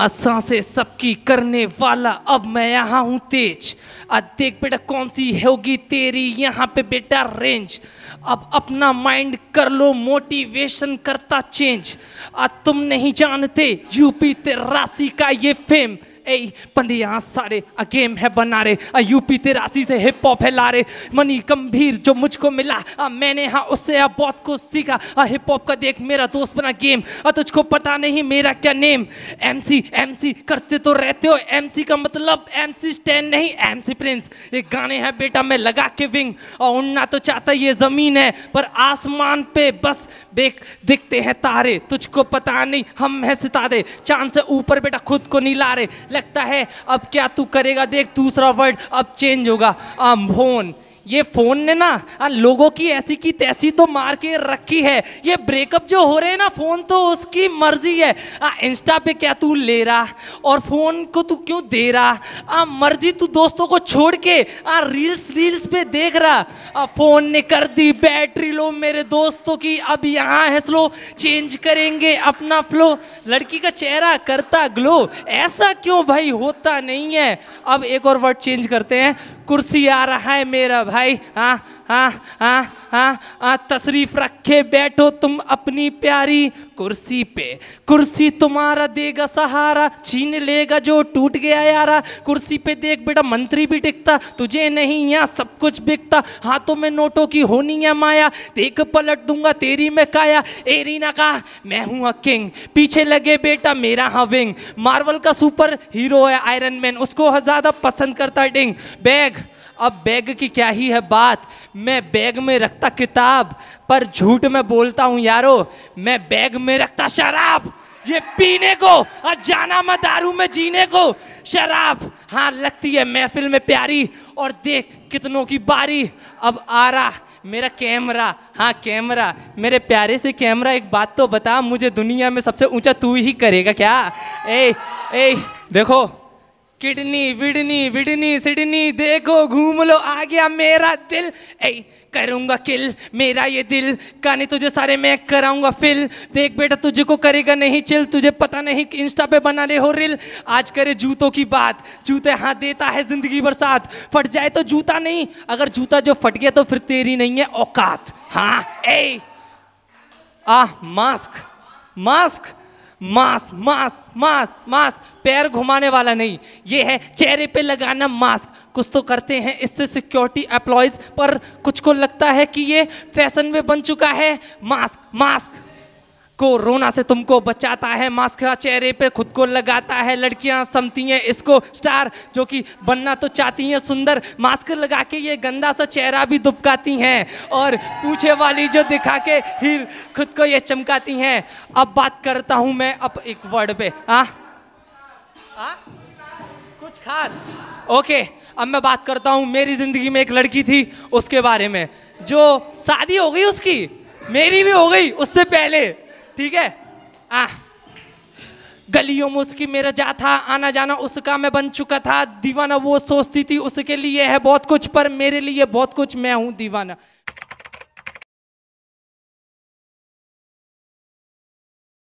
आसा से सबकी करने वाला अब मैं यहाँ हूँ तेज अब देख बेटा कौन सी होगी तेरी यहाँ पे बेटा रेंज अब अपना माइंड कर लो मोटिवेशन करता चेंज आज तुम नहीं जानते यूपी तेरासी का ये फेम ए पंदिया सारे अ गेम है बना रे यूपी तेरासी से हिप हॉप है लारे मनी गंभीर जो मुझको मिला आ, मैंने हाँ उससे अब बहुत कुछ सीखा आ, हिप हॉप का देख मेरा दोस्त बना गेम आ, तुझको पता नहीं मेरा क्या नेम एमसी एमसी करते तो रहते हो एमसी का मतलब एमसी स्टैंड नहीं एमसी प्रिंस ये गाने हैं बेटा मैं लगा के विंग और उड़ना तो चाहता ये ज़मीन है पर आसमान पे बस देख दिखते हैं तारे तुझको पता नहीं हम हैं सितारे चांद से ऊपर बेटा खुद को नहीं ला रहे लगता है अब क्या तू करेगा देख दूसरा वर्ड अब चेंज होगा अम्भोन ये फोन ने ना आ, लोगों की ऐसी की तैसी तो मार के रखी है ये ब्रेकअप जो हो रहे हैं ना फोन तो उसकी मर्जी है आ, इंस्टा पे क्या तू ले रहा और फोन को तू क्यों दे रहा आ मर्जी तू दोस्तों को छोड़ के आ रील्स रील्स पे देख रहा आ, फोन ने कर दी बैटरी लो मेरे दोस्तों की अब यहाँ है स्लो चेंज करेंगे अपना फ्लो लड़की का चेहरा करता ग्लो ऐसा क्यों भाई होता नहीं है अब एक और वर्ड चेंज करते हैं कुर्सी आ रहा है मेरा भाई हाँ हाँ हाँ हाँ आ, तशरीफ रखे बैठो तुम अपनी प्यारी कुर्सी पे कुर्सी तुम्हारा देगा सहारा छीन लेगा जो टूट गया यारा कुर्सी पे देख बेटा मंत्री भी टिकता तुझे नहीं यहाँ सब कुछ बिकता हाथों में नोटों की होनी है माया देख पलट दूंगा तेरी में काया एरीना का मैं हूँ किंग पीछे लगे बेटा मेरा हाँ विंग मार्वल का सुपर हीरो है आयरन मैन उसको ज़्यादा पसंद करता है डिंग बैग अब बैग की क्या ही है बात मैं बैग में रखता किताब पर झूठ में बोलता हूँ यारो मैं बैग में रखता शराब ये पीने को और जाना मैं दारू में जीने को शराब हाँ लगती है महफिल में प्यारी और देख कितनों की बारी अब आ रहा मेरा कैमरा हाँ कैमरा मेरे प्यारे से कैमरा एक बात तो बता मुझे दुनिया में सबसे ऊंचा तू ही करेगा क्या ए ए देखो किडनी विडनी विडनी सिडनी देखो घूम लो आ गया मेरा दिल ए करूंगा किल मेरा ये दिल कहानी तुझे सारे मैं कराऊंगा फिल देख बेटा तुझे को करेगा नहीं चिल तुझे पता नहीं कि इंस्टा पे बना ले हो रिल आज करे जूतों की बात जूते हाँ देता है ज़िंदगी बरसात फट जाए तो जूता नहीं अगर जूता जो फट गया तो फिर तेरी नहीं है औकात हाँ ए आ mask mask mask mask mask mask पैर घुमाने वाला नहीं ये है चेहरे पे लगाना मास्क कुछ तो करते हैं इससे सिक्योरिटी एम्प्लॉयज़ पर कुछ को लगता है कि ये फैशन में बन चुका है मास्क मास्क इसको रोना से तुमको बचाता है मास्क चेहरे पे खुद को लगाता है लड़कियां समती हैं इसको स्टार जो कि बनना तो चाहती हैं सुंदर मास्क लगा के ये गंदा सा चेहरा भी दुबकाती हैं और पूछे वाली जो दिखा के ही खुद को ये चमकाती हैं अब बात करता हूँ मैं अब एक वर्ड पे हाँ कुछ खास ओके अब मैं बात करता हूँ मेरी ज़िंदगी में एक लड़की थी उसके बारे में जो शादी हो गई उसकी मेरी भी हो गई उससे पहले ठीक है आ गलियों में उसकी मेरा जा था आना जाना उसका मैं बन चुका था दीवाना वो सोचती थी उसके लिए है बहुत कुछ पर मेरे लिए बहुत कुछ मैं हूँ दीवाना